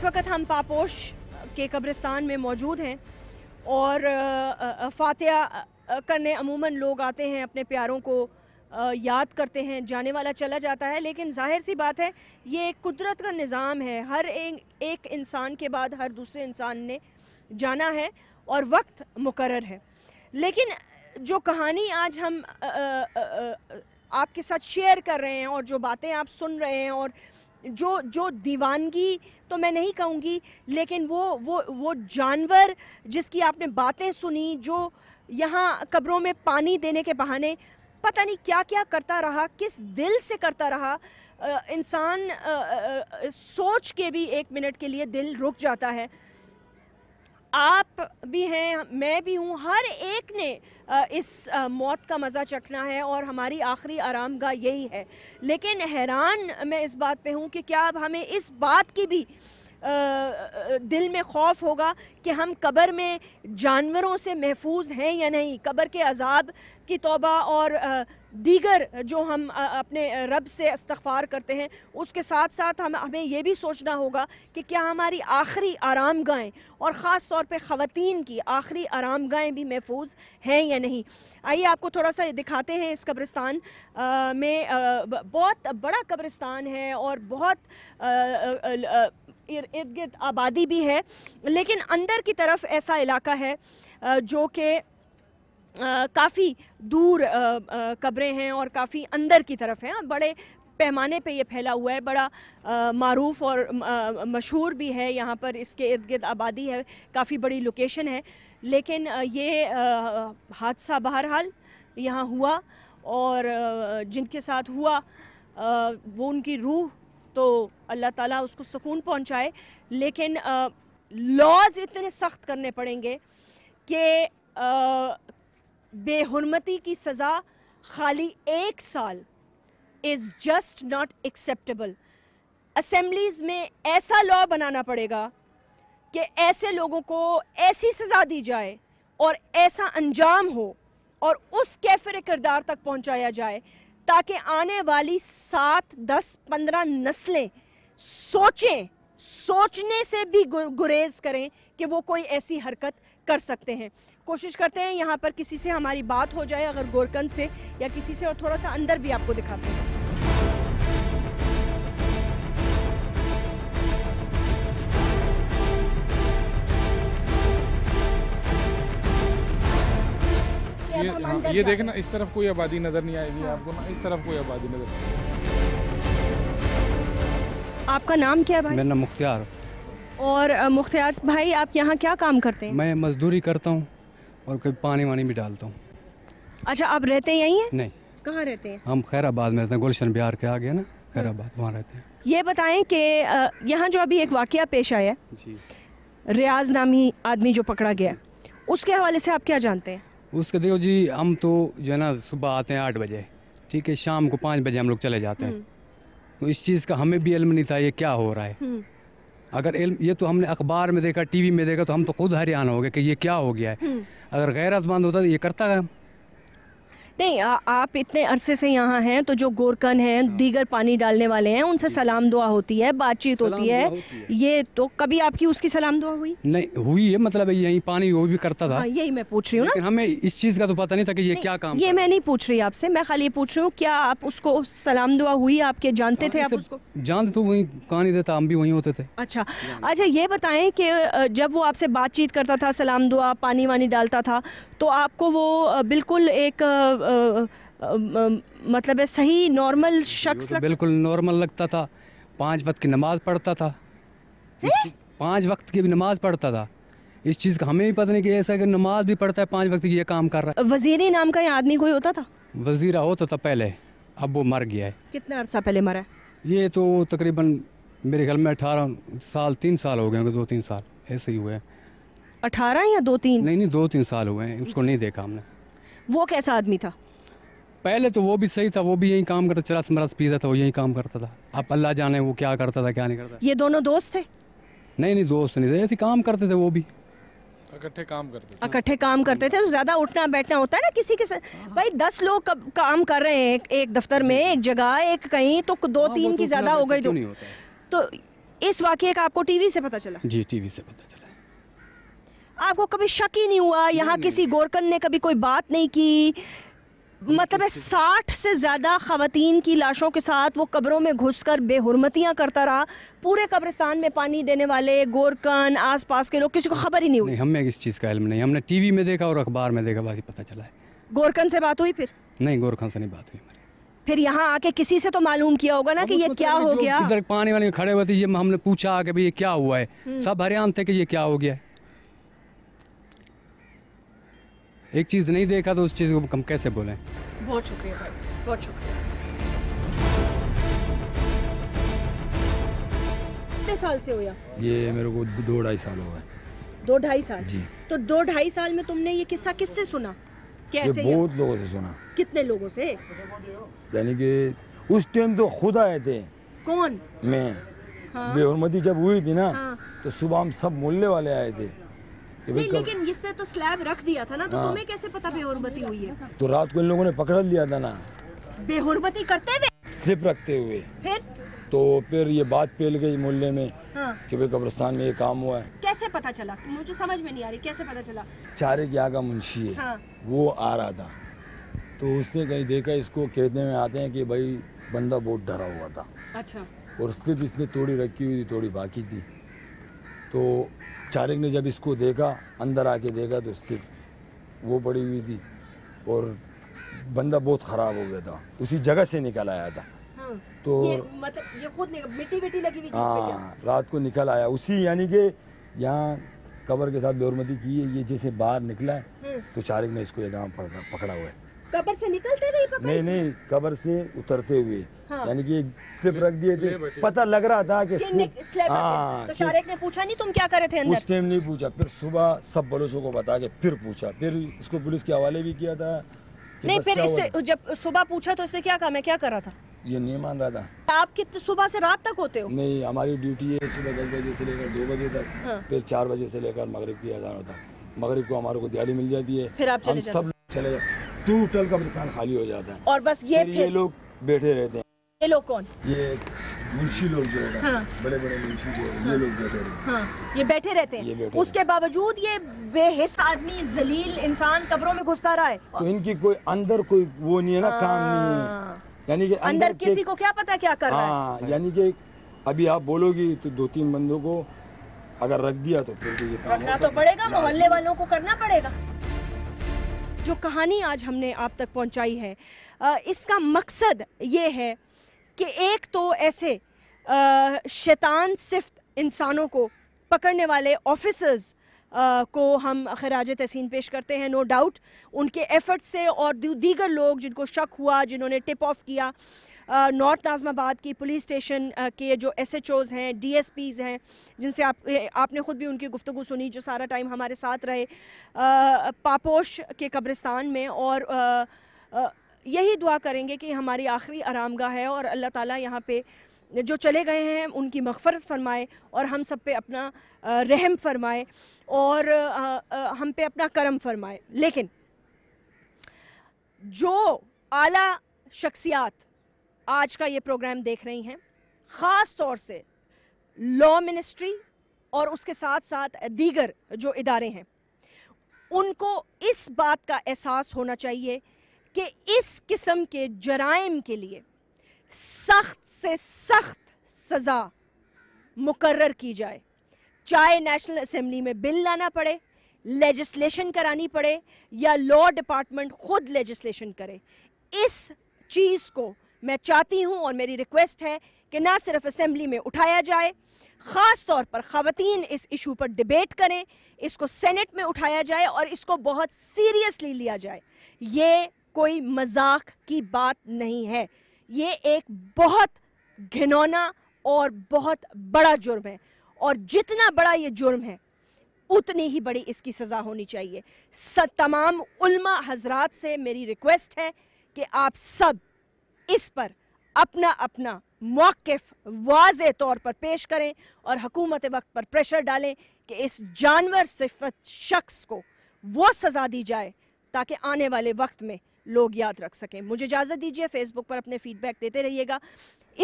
इस वक्त हम पापोश के कब्रिस्तान में मौजूद हैं और फातिया करने अमूमन लोग आते हैं अपने प्यारों को याद करते हैं जाने वाला चला जाता है लेकिन जाहिर सी बात है ये एक कुदरत का निज़ाम है हर एक एक इंसान के बाद हर दूसरे इंसान ने जाना है और वक्त मुकर है लेकिन जो कहानी आज हम आ, आ, आ, आपके साथ शेयर कर रहे हैं और जो बातें आप सुन रहे हैं और जो जो दीवानगी तो मैं नहीं कहूँगी लेकिन वो वो वो जानवर जिसकी आपने बातें सुनी जो यहाँ कब्रों में पानी देने के बहाने पता नहीं क्या क्या करता रहा किस दिल से करता रहा इंसान सोच के भी एक मिनट के लिए दिल रुक जाता है आप भी हैं मैं भी हूँ हर एक ने इस मौत का मज़ा चखना है और हमारी आखिरी आराम यही है लेकिन हैरान मैं इस बात पे हूँ कि क्या अब हमें इस बात की भी दिल में खौफ होगा कि हम कबर में जानवरों से महफूज हैं या नहीं कबर के अजाब की तोबा और दीगर जो हम अपने रब से इस्तफ़ार करते हैं उसके साथ साथ हम हमें यह भी सोचना होगा कि क्या हमारी आखिरी आराम गाहें और ख़ास तौर पे ख़वान की आखिरी आराम गाहें भी महफूज हैं या नहीं आइए आपको थोड़ा सा दिखाते हैं इस कब्रिस्तान में बहुत बड़ा कब्रिस्तान है और बहुत इर्द गिर्द आबादी भी है लेकिन अंदर की तरफ ऐसा इलाका है जो कि काफ़ी दूर कब्रें हैं और काफ़ी अंदर की तरफ हैं बड़े पैमाने पे ये फैला हुआ है बड़ा मरूफ और मशहूर भी है यहाँ पर इसके इर्द गिर्द आबादी है काफ़ी बड़ी लोकेशन है लेकिन ये हादसा बहरहाल यहाँ हुआ और जिनके साथ हुआ वो उनकी रूह तो अल्लाह ताला उसको सुकून पहुंचाए लेकिन लॉज इतने सख्त करने पड़ेंगे कि बेहरमती की सज़ा खाली एक साल is just not acceptable assemblies में ऐसा लॉ बनाना पड़ेगा कि ऐसे लोगों को ऐसी सज़ा दी जाए और ऐसा अंजाम हो और उस कैफर किरदार तक पहुंचाया जाए ताकि आने वाली सात दस पंद्रह नस्लें सोचें सोचने से भी गुरेज करें कि वो कोई ऐसी हरकत कर सकते हैं कोशिश करते हैं यहाँ पर किसी से हमारी बात हो जाए अगर गोरकंद से या किसी से और थोड़ा सा अंदर भी आपको दिखाते हैं ये हाँ, ये देखना इस तरफ कोई आबादी नज़र नहीं आएगी हाँ। आपको ना इस तरफ कोई आबादी नज़र आपका नाम क्या है भाई मेरा नाम मुख्तियार और मुख्तियार भाई आप यहाँ क्या काम करते हैं मैं मजदूरी करता हूँ और कभी पानी वानी भी डालता हूँ अच्छा आप रहते यहीं है नहीं कहाँ रहते हैं हम खैराबाद में रहते हैं गुलशन बिहार के आगे ना खैराबाद वहाँ रहते हैं ये बताएं कि यहाँ जो अभी एक वाक़ पेश आया है रियाज नामी आदमी जो पकड़ा गया उसके हवाले से आप क्या जानते हैं उसके देखो जी हम तो जो है ना सुबह आते हैं आठ बजे ठीक है शाम को पाँच बजे हम लोग चले जाते हैं तो इस चीज़ का हमें भी इल्म नहीं था ये क्या हो रहा है हम्म। अगर इल्म ये तो हमने अखबार में देखा टीवी में देखा तो हम तो खुद हैरान हो गए कि ये क्या हो गया है हम्म। अगर गैरतमंद होता तो ये करता है नहीं आ, आप इतने अरसे से यहाँ हैं तो जो गोरकन हैं हाँ। दीगर पानी डालने वाले हैं उनसे सलाम दुआ होती है बातचीत होती, है ये तो कभी आपकी उसकी सलाम दुआ हुई नहीं हुई है मतलब यही पानी वो भी करता था हाँ, यही मैं पूछ रही हूँ ना हमें इस चीज़ का तो पता नहीं था कि ये क्या काम ये मैं नहीं पूछ रही आपसे मैं खाली पूछ रही हूँ क्या आप उसको सलाम दुआ हुई आपके जानते हाँ, थे आप उसको जानते तो वही कहानी देता हम भी वही होते थे अच्छा अच्छा ये बताएं कि जब वो आपसे बातचीत करता था सलाम दुआ पानी वानी डालता था तो आपको वो बिल्कुल एक मतलब है सही नॉर्मल तो शख्स लग... बिल्कुल नॉर्मल लगता था पाँच वक्त की नमाज पढ़ता था पाँच वक्त की भी नमाज पढ़ता था इस चीज़ का हमें भी पता नहीं कि ऐसा कि नमाज भी पढ़ता है पाँच वक्त की ये काम कर रहा है वजीर नाम का यहाँ आदमी कोई होता था वजीरा होता तो था पहले अब वो मर गया है कितना अर्सा पहले मरा ये तो तकरीबन मेरे घर में अठारह साल तीन साल हो गए दो तीन साल ऐसे ही हुए हैं अठारह या दो तीन नहीं नहीं दो तीन साल हुए हैं उसको नहीं देखा हमने वो कैसा आदमी था पहले तो वो भी सही था वो भी यही काम करता चरस मरस पीता था वो यही काम करता था अब अल्लाह जाने वो क्या करता था क्या नहीं करता ये दोनों दोस्त थे नहीं नहीं दोस्त नहीं थे ऐसे काम करते थे वो भी इकट्ठे काम करते थे इकट्ठे काम करते थे तो ज़्यादा उठना बैठना होता है ना किसी के साथ हाँ। भाई दस लोग का, काम कर रहे हैं एक दफ्तर में एक जगह एक कहीं तो हाँ, दो तीन की तो ज़्यादा हो गई तो तो इस वाक्य का आपको टीवी से पता चला जी टीवी से पता चला आपको कभी शक ही नहीं हुआ यहाँ किसी गोरकन ने कभी कोई बात नहीं की मतलब है साठ से ज़्यादा खातन की लाशों के साथ वो कब्रों में घुसकर बेहरमतियाँ करता रहा पूरे कब्रिस्तान में पानी देने वाले गोरकन आसपास के लोग किसी को खबर ही नहीं हुई हमें इस चीज़ का इलम नहीं हमने टीवी में देखा और अखबार में देखा बाकी पता चला है गोरकन से बात हुई फिर नहीं गोरखन से नहीं बात हुई फिर यहाँ आके किसी से तो मालूम किया होगा ना कि ये तो क्या हो गया पानी वाले खड़े हुए थे हमने पूछा कि भाई ये क्या हुआ है हम्म। सब हरियाणा थे कि ये क्या हो गया है एक चीज़ नहीं देखा तो उस चीज़ को कम कैसे बोले बहुत शुक्रिया बहुत शुक्रिया साल से हुआ ये मेरे को दो ढाई साल हुआ दो ढाई साल जी तो दो ढाई साल में तुमने ये किस्सा किससे सुना कैसे ये बहुत लोगों से सुना कितने लोगों से यानी कि उस टाइम तो खुद आए थे कौन मैं हाँ। बेहरमती जब हुई थी ना हाँ। तो सुबह हम सब मोहल्ले वाले आए थे नहीं लेकिन इसने तो स्लैब रख दिया था ना तो हाँ। तुम्हें कैसे पता बेहरबती हुई है तो रात को इन लोगों ने पकड़ लिया था ना बेहरबती करते हुए स्लिप रखते हुए फिर तो फिर ये बात फैल गई मोहल्ले में हाँ। कि भाई कब्रस्तान में ये काम हुआ है कैसे पता चला मुझे समझ में नहीं आ रही कैसे पता चला चारे की आगा मुंशी है हाँ। वो आ रहा था तो उसने कहीं देखा इसको कहने में आते हैं कि भाई बंदा बहुत डरा हुआ था अच्छा और स्लिप इसने थोड़ी रखी हुई थी थोड़ी बाकी थी तो चारिक ने जब इसको देखा अंदर आके देखा तो सिर्फ वो पड़ी हुई थी और बंदा बहुत ख़राब हो गया था उसी जगह से निकल आया था हाँ, तो ये मतलब ये खुद मिट्टी मिट्टी लगी हुई हाँ रात को निकल आया उसी यानी कि यहाँ कवर के साथ बेरमती की है ये जैसे बाहर निकला है हाँ। तो चारिक ने इसको ये गाँव पकड़ा हुआ है कबर से निकलते हुए नहीं नहीं कबर से उतरते हुए हाँ। यानी कि स्लिप रख दिए थे पता लग रहा था कि स्लिप हाँ, तो ने पूछा नहीं तुम क्या कर रहे थे अंदर उस टाइम नहीं पूछा फिर सुबह सब बलोचों को बता के फिर पूछा फिर इसको पुलिस के हवाले भी किया था नहीं फिर इससे जब सुबह पूछा तो इससे क्या कहा मैं क्या कर रहा था ये नहीं मान रहा था आप कितने सुबह से रात तक होते हो नहीं हमारी ड्यूटी है सुबह दस बजे से लेकर दो बजे तक हाँ। फिर चार बजे से लेकर मगरब की अजान होता मगरब को हमारे को दिहाड़ी मिल जाती है फिर आप सब चले जाते टोटल कब्रिस्तान खाली हो जाता है और बस ये तो ये लोग बैठे रहते हैं ये लोग कौन ये मुंशी लोग जो है हाँ। बड़े बड़े मुंशी जो है ये हाँ। लोग हाँ, बैठे रहते हैं ये बैठे रहते हैं उसके बावजूद ये बेहिस आदमी जलील इंसान कब्रों में घुसता रहा है तो इनकी कोई अंदर कोई वो नहीं है ना काम नहीं है हाँ। यानी कि अंदर, अंदर किसी को क्या पता क्या कर रहा है यानी कि अभी आप बोलोगी तो दो तीन बंदों को अगर रख दिया तो फिर तो ये काम रखना तो पड़ेगा मोहल्ले वालों को करना पड़ेगा जो कहानी आज हमने आप तक पहुंचाई है इसका मकसद ये है कि एक तो ऐसे शैतान सिफ्त इंसानों को पकड़ने वाले ऑफिसर्स को हम खराज तहसीन पेश करते हैं नो डाउट उनके एफ़र्ट से और दीगर लोग जिनको शक हुआ जिन्होंने टिप ऑफ किया नॉर्थ नाजमाबाद की पुलिस स्टेशन के जो एस एच ओज़ हैं डी एस पीज़ हैं जिनसे आप आपने ख़ुद भी उनकी गुफ्तु सुनी जो सारा टाइम हमारे साथ रहे पापोश के कब्रिस्तान में और यही दुआ करेंगे कि हमारी आखिरी आरामगाह है और अल्लाह ताली यहाँ पर जो चले गए हैं उनकी मफफ़रत फरमाए और हम सब पे अपना रहम फरमाए और हम पे अपना करम फरमाए लेकिन जो आला शख्सियात आज का ये प्रोग्राम देख रही हैं ख़ास तौर से लॉ मिनिस्ट्री और उसके साथ साथ दीगर जो इदारे हैं उनको इस बात का एहसास होना चाहिए कि इस किस्म के जराइम के लिए सख्त से सख्त सज़ा मुकर्र की जाए चाहे नेशनल असम्बली में बिल लाना पड़े लेजिस्लेशन करानी पड़े या लॉ डिपार्टमेंट खुद लेजिस्लेशन करे इस चीज़ को मैं चाहती हूँ और मेरी रिक्वेस्ट है कि ना सिर्फ असम्बली में उठाया जाए ख़ास तौर पर ख़वान इस इशू पर डिबेट करें इसको सेनेट में उठाया जाए और इसको बहुत सीरियसली लिया जाए ये कोई मजाक की बात नहीं है ये एक बहुत घिनौना और बहुत बड़ा जुर्म है और जितना बड़ा ये जुर्म है उतनी ही बड़ी इसकी सज़ा होनी चाहिए स तमाम उल्मा हजरात से मेरी रिक्वेस्ट है कि आप सब इस पर अपना अपना मौकफ वाज तौर पर पेश करें और हकूमत वक्त पर प्रेशर डालें कि इस जानवर सिफत शख्स को वो सज़ा दी जाए ताकि आने वाले वक्त में लोग याद रख सकें मुझे इजाज़त दीजिए फेसबुक पर अपने फीडबैक देते रहिएगा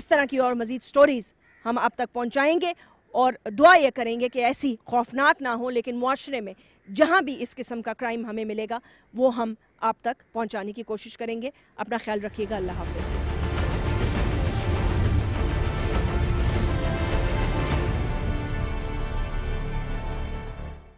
इस तरह की और मज़ीद स्टोरीज़ हम आप तक पहुँचाएँगे और दुआ ये करेंगे कि ऐसी खौफनाक ना हो लेकिन माशरे में जहाँ भी इस किस्म का क्राइम हमें मिलेगा वो हम आप तक पहुँचाने की कोशिश करेंगे अपना ख्याल रखिएगा अल्लाह हाफिज़